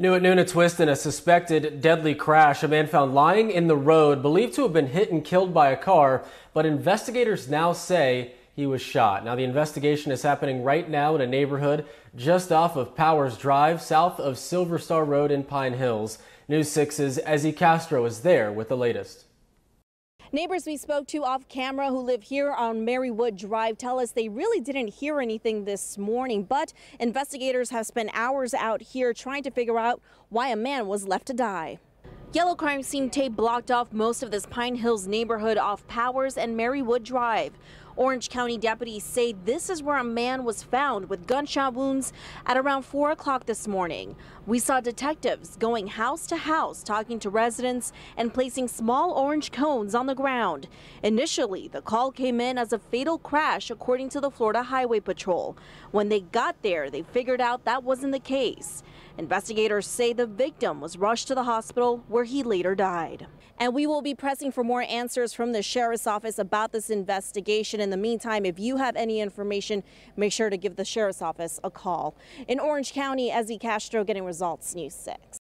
New at noon, a twist in a suspected deadly crash. A man found lying in the road, believed to have been hit and killed by a car, but investigators now say he was shot. Now, the investigation is happening right now in a neighborhood just off of Powers Drive, south of Silver Star Road in Pine Hills. News 6's Ezzy Castro is there with the latest. Neighbors we spoke to off camera who live here on Marywood Drive tell us they really didn't hear anything this morning, but investigators have spent hours out here trying to figure out why a man was left to die. Yellow crime scene tape blocked off most of this Pine Hills neighborhood off Powers and Marywood Drive. Orange County deputies say this is where a man was found with gunshot wounds at around 4 o'clock this morning. We saw detectives going house to house talking to residents and placing small orange cones on the ground. Initially, the call came in as a fatal crash according to the Florida Highway Patrol. When they got there, they figured out that wasn't the case. Investigators say the victim was rushed to the hospital where he later died. And we will be pressing for more answers from the sheriff's office about this investigation. In the meantime, if you have any information, make sure to give the sheriff's office a call. In Orange County, Ezzy Castro getting results, News 6.